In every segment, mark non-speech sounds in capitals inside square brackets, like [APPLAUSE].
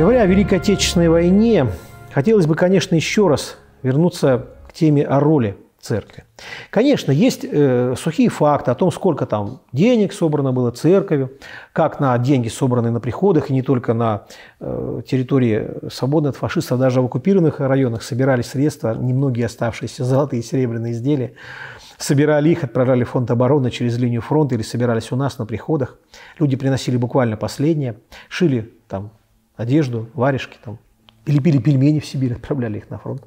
Говоря о Великой Отечественной войне, хотелось бы, конечно, еще раз вернуться к теме о роли церкви. Конечно, есть э, сухие факты о том, сколько там денег собрано было церковью, как на деньги собранные на приходах, и не только на э, территории свободной от фашистов, даже в оккупированных районах собирали средства, немногие оставшиеся золотые и серебряные изделия, собирали их, отправляли в фонд обороны через линию фронта или собирались у нас на приходах. Люди приносили буквально последнее, шили там одежду, варежки там. И лепили пельмени в Сибирь, [LAUGHS] отправляли их на фронт.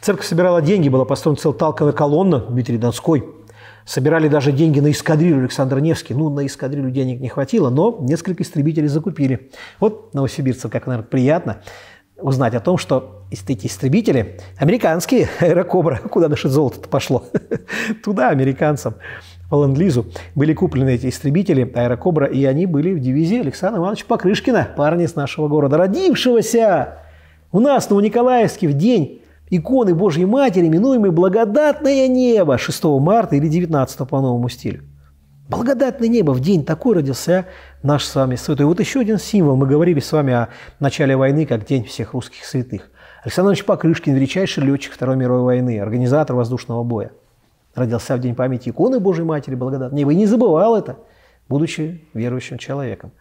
Церковь собирала деньги, была построена целая талковая колонна Дмитрий Донской. Собирали даже деньги на эскадрилю Александр Невский. Ну, на эскадрилю денег не хватило, но несколько истребителей закупили. Вот новосибирцев как, наверное, приятно узнать о том, что эти истребители американские, [LAUGHS] аэрокобра, куда наше золото пошло? [LAUGHS] Туда, американцам по ленд-лизу были куплены эти истребители «Аэрокобра», и они были в дивизии Александра Ивановича Покрышкина, парня с нашего города, родившегося у нас, на Николаевске, в день иконы Божьей Матери, именуемой «Благодатное небо» 6 марта или 19 по новому стилю. Благодатное небо, в день такой родился наш с вами святой. Вот еще один символ. Мы говорили с вами о начале войны как день всех русских святых. Александр Иванович Покрышкин, величайший летчик Второй мировой войны, организатор воздушного боя родился в день памяти иконы Божьей Матери благодатной, и не забывал это, будучи верующим человеком.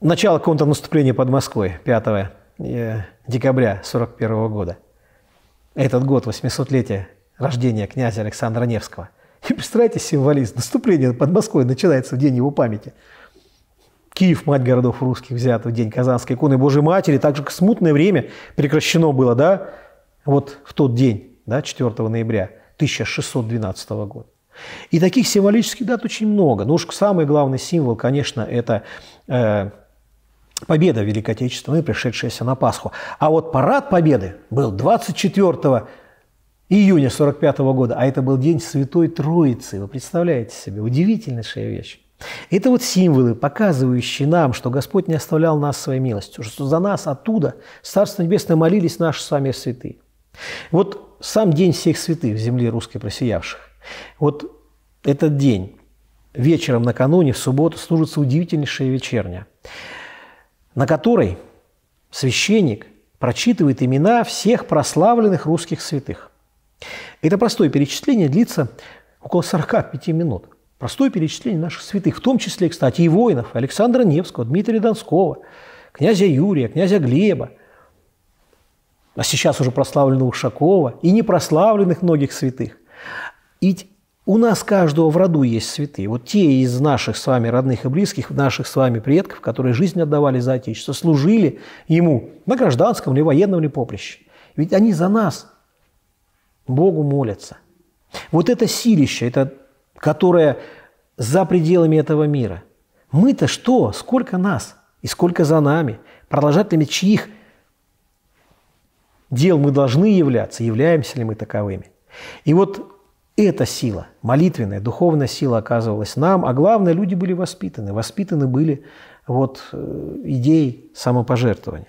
Начало контрнаступления под Москвой 5 э, декабря 1941 года. Этот год 800-летия рождения князя Александра Невского. И представляете символизм. Наступление под Москвой начинается в день его памяти. Киев, мать городов русских, взят в день Казанской иконы Божьей Матери. Также смутное время прекращено было, да, вот в тот день да, 4 ноября 1612 года. И таких символических дат очень много. Ну уж самый главный символ, конечно, это э, победа Великой Отечественной, ну пришедшаяся на Пасху. А вот парад Победы был 24 июня 1945 года, а это был день Святой Троицы. Вы представляете себе? Удивительнейшая вещь. Это вот символы, показывающие нам, что Господь не оставлял нас своей милостью, что за нас оттуда Царство Небесное молились наши с вами святые. Вот сам день всех святых в земле русской просиявших. Вот этот день вечером накануне, в субботу, служится удивительнейшая вечерня, на которой священник прочитывает имена всех прославленных русских святых. Это простое перечисление длится около 45 минут. Простое перечисление наших святых, в том числе, кстати, и воинов Александра Невского, Дмитрия Донского, князя Юрия, князя Глеба, а сейчас уже прославленного Ушакова и непрославленных многих святых. Ведь у нас каждого в роду есть святые. Вот те из наших с вами родных и близких, наших с вами предков, которые жизнь отдавали за Отечество, служили ему на гражданском или военном ли поприще. Ведь они за нас Богу молятся. Вот это силище, это, которое за пределами этого мира. Мы-то что? Сколько нас? И сколько за нами? Продолжателями чьих дел мы должны являться, являемся ли мы таковыми. И вот эта сила, молитвенная, духовная сила оказывалась нам, а главное, люди были воспитаны. Воспитаны были вот э, идеей самопожертвования.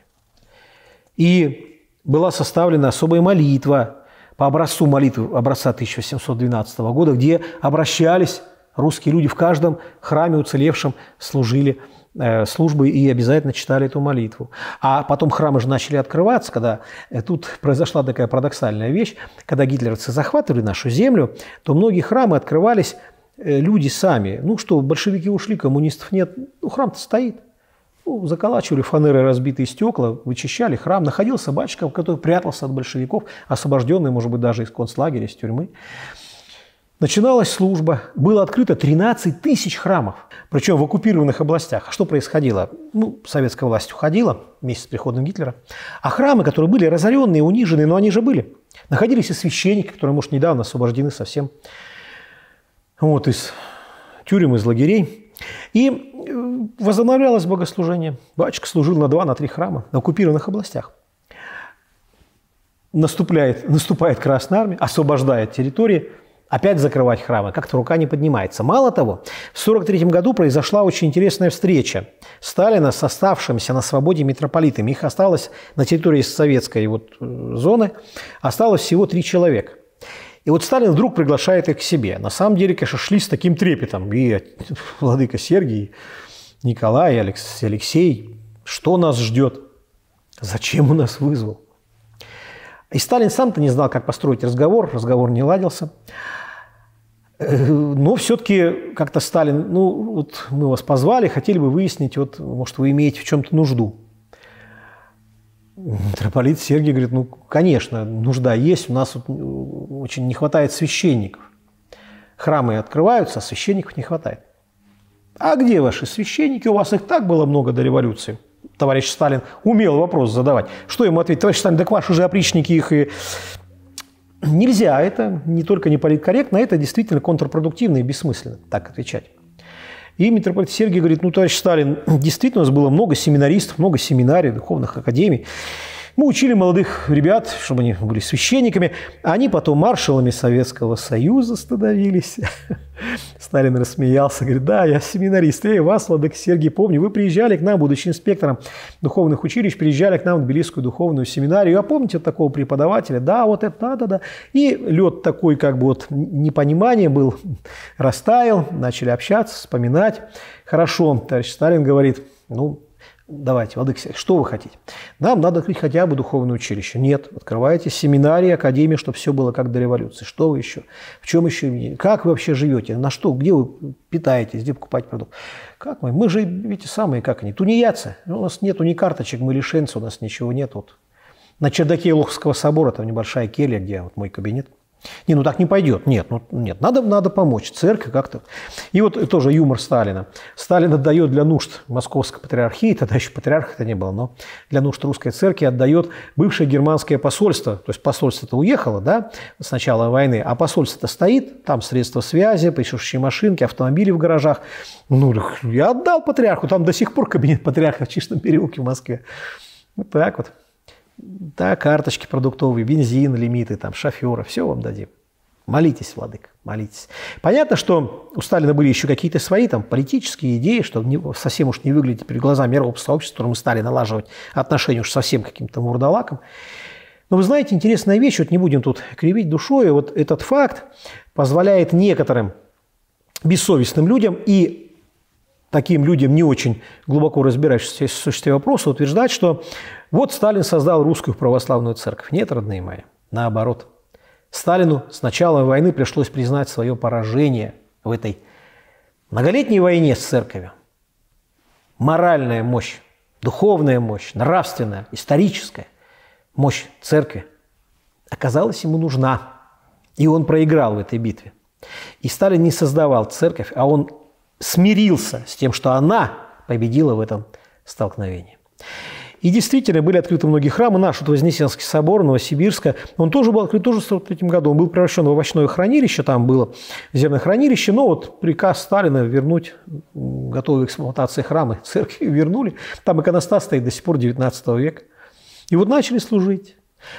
И была составлена особая молитва по образцу молитвы образца 1712 года, где обращались русские люди в каждом храме уцелевшем служили э, службы и обязательно читали эту молитву. А потом храмы же начали открываться, когда э, тут произошла такая парадоксальная вещь, когда гитлеровцы захватывали нашу землю, то многие храмы открывались э, люди сами. Ну что, большевики ушли, коммунистов нет, ну храм-то стоит. Ну, заколачивали фанеры разбитые стекла, вычищали храм. Находился батюшка, который прятался от большевиков, освобожденный, может быть, даже из концлагеря, из тюрьмы. Начиналась служба, было открыто 13 тысяч храмов, причем в оккупированных областях. А что происходило? Ну, советская власть уходила вместе с приходом Гитлера, а храмы, которые были разоренные, унижены, но они же были, находились и священники, которые, может, недавно освобождены совсем вот, из тюрем, из лагерей. И э, возобновлялось богослужение. Батюшка служил на два, на три храма на оккупированных областях наступляет, наступает Красная Армия, освобождает территории, опять закрывать храмы. Как-то рука не поднимается. Мало того, в 1943 году произошла очень интересная встреча Сталина с оставшимся на свободе митрополитами. Их осталось на территории советской вот э, зоны, осталось всего три человека. И вот Сталин вдруг приглашает их к себе. На самом деле, конечно, шли с таким трепетом. И э, [LAUGHS] владыка Сергий, Николай, Алекс, Алексей, что нас ждет? Зачем он нас вызвал? И Сталин сам-то не знал, как построить разговор. Разговор не ладился. Э, но все-таки как-то Сталин, ну вот мы вас позвали, хотели бы выяснить, вот, может, вы имеете в чем-то нужду. Митрополит Сергий говорит, ну, конечно, нужда есть, у нас вот э, очень не хватает священников. Храмы открываются, а священников не хватает. А где ваши священники? У вас их так было много до революции. Товарищ Сталин умел вопрос задавать. Что ему ответить? Товарищ Сталин, так ваши же опричники их и Нельзя это, не только не политкорректно, это действительно контрпродуктивно и бессмысленно так отвечать. И митрополит Сергий говорит, ну, товарищ Сталин, [CLEARS THROAT] действительно у нас было много семинаристов, много семинарий, духовных академий. Мы учили молодых ребят, чтобы они были священниками. Они потом маршалами Советского Союза становились. [LAUGHS] Сталин рассмеялся, говорит, да, я семинарист, я и вас, Владык Сергий, помню. Вы приезжали к нам, будучи инспектором духовных училищ, приезжали к нам в Тбилисскую духовную семинарию. А помните такого преподавателя? Да, вот это, да, да, да. И лед такой, как бы вот непонимание был, растаял, начали общаться, вспоминать. Хорошо, товарищ Сталин говорит, ну, давайте, Владык, что вы хотите? Нам надо открыть хотя бы духовное училище. Нет, открываете семинарии, академии, чтобы все было как до революции. Что вы еще? В чем еще? Как вы вообще живете? На что? Где вы питаетесь? Где покупать продукт? Как мы? Мы же, видите, самые, как они, тунеядцы. У нас нету ни карточек, мы лишенцы, у нас ничего нет. Вот. На чердаке Луховского собора, там небольшая келья, где вот мой кабинет – не, ну так не пойдет. Нет, ну нет, надо, надо помочь. Церкви как-то. И вот тоже юмор Сталина. Сталин отдает для нужд Московской патриархии, тогда еще патриарха это не было, но для нужд русской церкви отдает бывшее германское посольство. То есть посольство-то уехало, да, с начала войны, а посольство-то стоит, там средства связи, пишущие машинки, автомобили в гаражах. Ну, я отдал патриарху, там до сих пор кабинет патриарха в Чистом переулке в Москве. Вот так вот. Да, карточки продуктовые, бензин, лимиты, там, шофера, все вам дадим. Молитесь, Владык, молитесь. Понятно, что у Сталина были еще какие-то свои там политические идеи, что совсем уж не выглядит перед глазами мирового сообщества, мы стали налаживать отношения уж совсем каким-то мурдалаком. Но вы знаете, интересная вещь, вот не будем тут кривить душой, вот этот факт позволяет некоторым бессовестным людям и таким людям, не очень глубоко разбирающимся в существе вопроса, утверждать, что вот Сталин создал русскую православную церковь. Нет, родные мои, наоборот. Сталину с начала войны пришлось признать свое поражение в этой многолетней войне с церковью. Моральная мощь, духовная мощь, нравственная, историческая мощь церкви оказалась ему нужна. И он проиграл в этой битве. И Сталин не создавал церковь, а он смирился с тем, что она победила в этом столкновении. И действительно, были открыты многие храмы. Наш вот Вознесенский собор Новосибирска, он тоже был открыт тоже в 1943 году. Он был превращен в овощное хранилище, там было земное хранилище, но вот приказ Сталина вернуть готовые к эксплуатации храмы, церкви вернули. Там иконостас стоит до сих пор 19 века. И вот начали служить.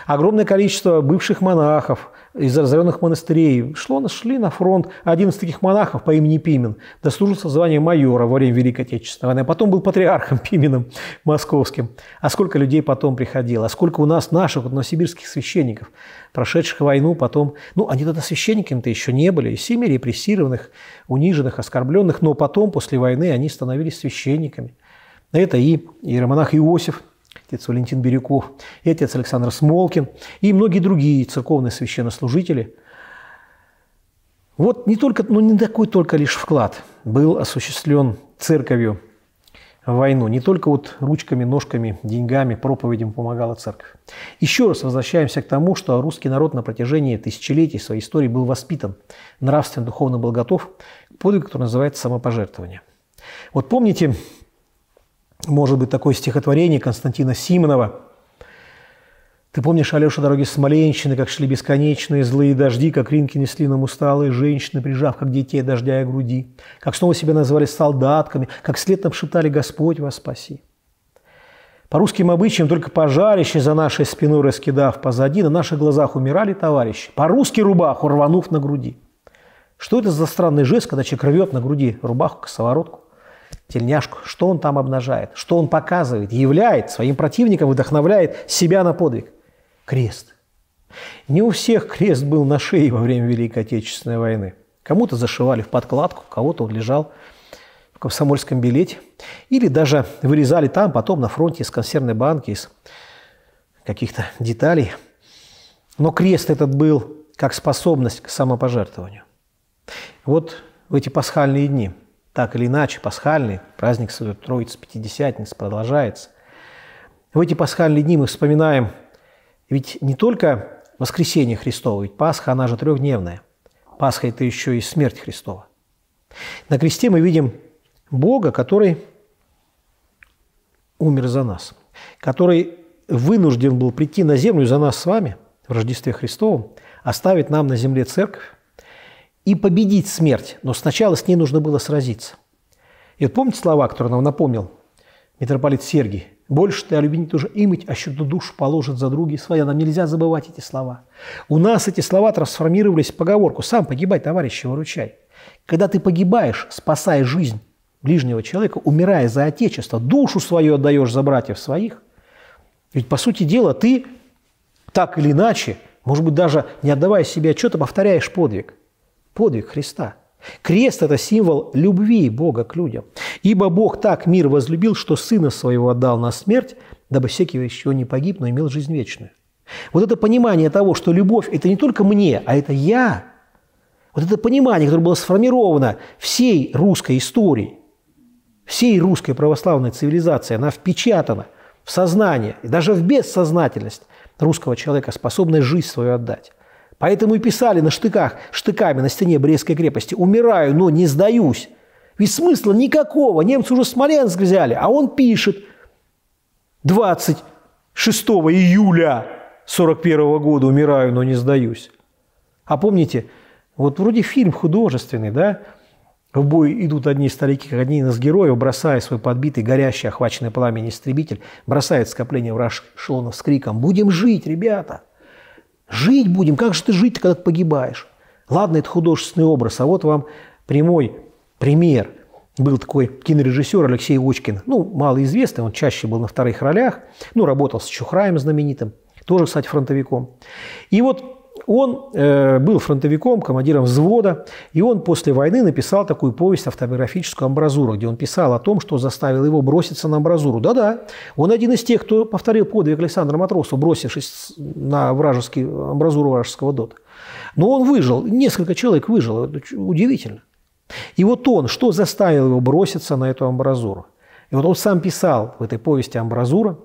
Огромное количество бывших монахов из разоренных монастырей шло, шли на фронт. Один из таких монахов по имени Пимен дослужился звания майора во время Великой Отечественной войны, а потом был патриархом [LAUGHS] Пименом московским. А сколько людей потом приходило, а сколько у нас наших вот, новосибирских священников, прошедших войну потом. Ну, они тогда священниками-то еще не были, из семьи репрессированных, униженных, оскорбленных, но потом, после войны, они становились священниками. Это и иеромонах Иосиф отец Валентин Бирюков, и отец Александр Смолкин, и многие другие церковные священнослужители. Вот не только, ну не такой только лишь вклад был осуществлен церковью в войну. Не только вот ручками, ножками, деньгами, проповедям помогала церковь. Еще раз возвращаемся к тому, что русский народ на протяжении тысячелетий своей истории был воспитан, нравственно, духовно был готов к подвигу, который называется самопожертвование. Вот помните, может быть такое стихотворение Константина Симонова. «Ты помнишь, Алеша, дороги Смоленщины, как шли бесконечные злые дожди, как ринки несли нам усталые женщины, прижав, как детей, дождя и груди, как снова себя назвали солдатками, как след нам шептали «Господь вас спаси». По русским обычаям только пожарище за нашей спиной раскидав позади, на наших глазах умирали товарищи, по-русски рубаху рванув на груди. Что это за странный жест, когда человек рвет на груди рубаху, к косоворотку? тельняшку, что он там обнажает, что он показывает, являет своим противником, вдохновляет себя на подвиг. Крест. Не у всех крест был на шее во время Великой Отечественной войны. Кому-то зашивали в подкладку, кого-то он лежал в комсомольском билете. Или даже вырезали там, потом на фронте из консервной банки, из каких-то деталей. Но крест этот был как способность к самопожертвованию. Вот в эти пасхальные дни – так или иначе, пасхальный праздник Святой Троицы Пятидесятницы продолжается. В эти пасхальные дни мы вспоминаем ведь не только воскресение Христово, ведь Пасха, она же трехдневная. Пасха – это еще и смерть Христова. На кресте мы видим Бога, который умер за нас, который вынужден был прийти на землю за нас с вами в Рождестве Христовом, оставить нам на земле церковь, и победить смерть, но сначала с ней нужно было сразиться. И вот помните слова, которые нам напомнил митрополит Сергий? «Больше ты о любви не тоже имить, а что душу положит за други своя». А нам нельзя забывать эти слова. У нас эти слова трансформировались в поговорку «сам погибай, товарищи, выручай». Когда ты погибаешь, спасая жизнь ближнего человека, умирая за Отечество, душу свою отдаешь за братьев своих, ведь, по сути дела, ты так или иначе, может быть, даже не отдавая себе отчета, повторяешь подвиг подвиг Христа. Крест – это символ любви Бога к людям. «Ибо Бог так мир возлюбил, что Сына Своего отдал на смерть, дабы всякий еще не погиб, но имел жизнь вечную». Вот это понимание того, что любовь – это не только мне, а это я. Вот это понимание, которое было сформировано всей русской истории, всей русской православной цивилизации, она впечатана в сознание, даже в бессознательность русского человека, способность жизнь свою отдать. Поэтому и писали на штыках, штыками на стене Брестской крепости. «Умираю, но не сдаюсь». Ведь смысла никакого. Немцы уже Смоленск взяли, а он пишет 26 июля 41 года «Умираю, но не сдаюсь». А помните, вот вроде фильм художественный, да? В бой идут одни старики, как одни из героев, бросая свой подбитый, горящий, охваченный пламенем истребитель, бросает скопление вражеских эшелонов с криком «Будем жить, ребята!» Жить будем. Как же ты жить, когда ты погибаешь? Ладно, это художественный образ, а вот вам прямой пример. Был такой кинорежиссер Алексей Очкин, ну, малоизвестный, он чаще был на вторых ролях, ну, работал с Чухраем знаменитым, тоже, кстати, фронтовиком. И вот он э, был фронтовиком, командиром взвода, и он после войны написал такую повесть автобиографическую «Амбразура», где он писал о том, что заставило его броситься на амбразуру. Да-да, он один из тех, кто повторил подвиг Александра Матросова, бросившись на вражеский, амбразуру вражеского дота. Но он выжил, несколько человек выжило, это удивительно. И вот он, что заставил его броситься на эту амбразуру? И вот он сам писал в этой повести «Амбразура»,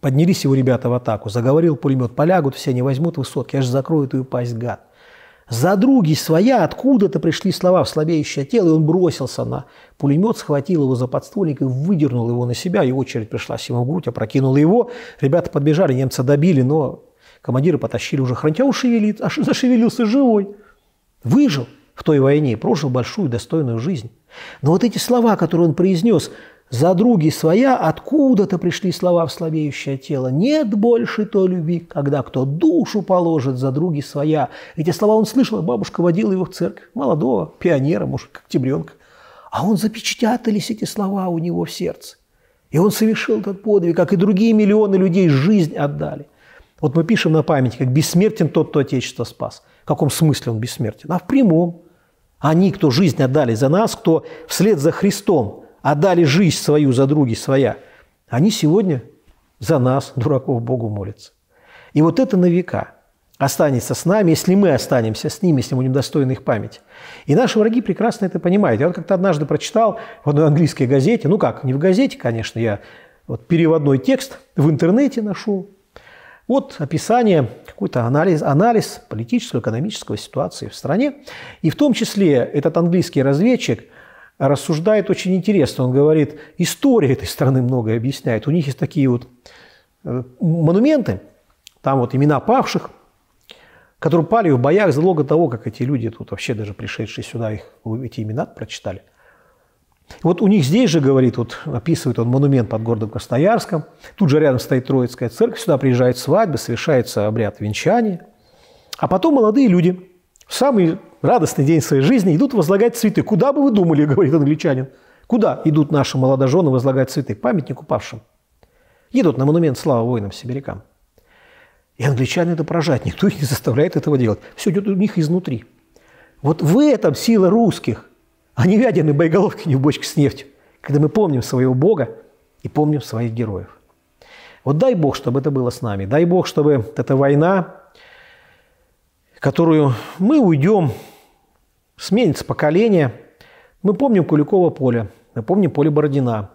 Поднялись его ребята в атаку. Заговорил пулемет. Полягут все, не возьмут высотки. Я же закрою эту пасть, гад. За други своя откуда-то пришли слова в слабеющее тело, и он бросился на пулемет, схватил его за подствольник и выдернул его на себя. И очередь пришла ему в грудь, опрокинула его. Ребята подбежали, немца добили, но командиры потащили уже. Хрантя ушевелит, аж зашевелился живой. Выжил в той войне, прожил большую достойную жизнь. Но вот эти слова, которые он произнес – за други своя откуда-то пришли слова в слабеющее тело. Нет больше той любви, когда кто душу положит за други своя. Эти слова он слышал, бабушка водила его в церковь, молодого пионера, может, как октябренка. А он запечатались эти слова у него в сердце. И он совершил этот подвиг, как и другие миллионы людей жизнь отдали. Вот мы пишем на память, как бессмертен тот, кто Отечество спас. В каком смысле он бессмертен? А в прямом. Они, кто жизнь отдали за нас, кто вслед за Христом отдали жизнь свою за други своя, они сегодня за нас, дураков, Богу молятся. И вот это на века останется с нами, если мы останемся с ними, если мы будем достойны их памяти. И наши враги прекрасно это понимают. Я вот как-то однажды прочитал в одной английской газете, ну как, не в газете, конечно, я вот переводной текст в интернете нашел. Вот описание, какой-то анализ, анализ политического, экономического ситуации в стране. И в том числе этот английский разведчик – рассуждает очень интересно. Он говорит, история этой страны многое объясняет. У них есть такие вот э, монументы, там вот имена павших, которые пали в боях залога того, как эти люди, тут вообще даже пришедшие сюда, их, эти имена прочитали. Вот у них здесь же, говорит, вот описывает он монумент под городом Красноярском, тут же рядом стоит Троицкая церковь, сюда приезжает свадьба, совершается обряд венчания, а потом молодые люди – в самый радостный день своей жизни идут возлагать цветы. Куда бы вы думали, [LAUGHS] говорит англичанин, куда идут наши молодожены возлагать цветы? Памятник упавшим. Едут на монумент славы воинам-сибирякам. И англичане это поражает. Никто их не заставляет этого делать. Все идет у них изнутри. Вот в этом сила русских, а не вяленые боеголовки не в бочке с нефтью. Когда мы помним своего Бога и помним своих героев. Вот дай Бог, чтобы это было с нами. Дай Бог, чтобы эта война которую мы уйдем, сменится поколение. Мы помним Куликово поле, мы помним поле Бородина,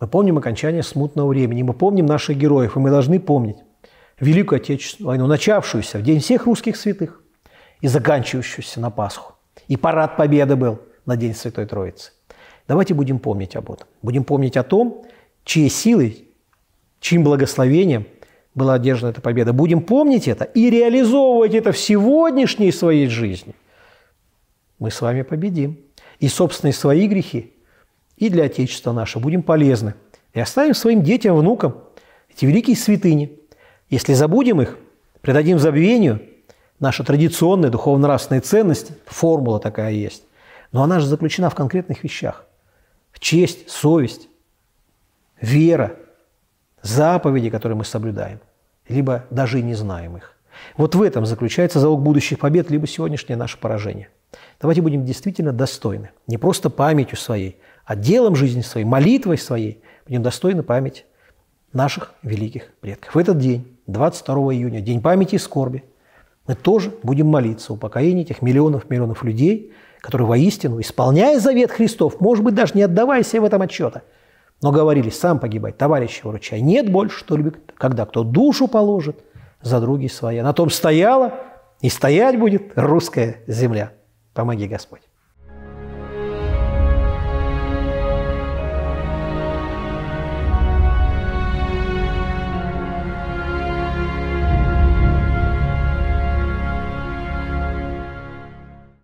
мы помним окончание смутного времени, мы помним наших героев, и мы должны помнить Великую Отечественную войну, начавшуюся в День всех русских святых и заканчивающуюся на Пасху. И парад Победы был на День Святой Троицы. Давайте будем помнить об этом. Будем помнить о том, чьей силой, чьим благословением была одержана эта победа. Будем помнить это и реализовывать это в сегодняшней своей жизни. Мы с вами победим. И собственные свои грехи, и для Отечества наше будем полезны. И оставим своим детям, внукам эти великие святыни. Если забудем их, предадим забвению, наши традиционные духовно-нравственные ценности, формула такая есть, но она же заключена в конкретных вещах. В честь, совесть, вера – заповеди, которые мы соблюдаем, либо даже и не знаем их. Вот в этом заключается залог будущих побед, либо сегодняшнее наше поражение. Давайте будем действительно достойны. Не просто памятью своей, а делом жизни своей, молитвой своей будем достойны память наших великих предков. В этот день, 22 июня, День памяти и скорби, мы тоже будем молиться о покоении тех миллионов миллионов людей, которые воистину, исполняя завет Христов, может быть, даже не отдавая себе в этом отчета – но говорили, сам погибай, товарища вручай. Нет больше что Тульбик, когда кто душу положит, за други свои, На том стояла и стоять будет русская земля. Помоги Господь.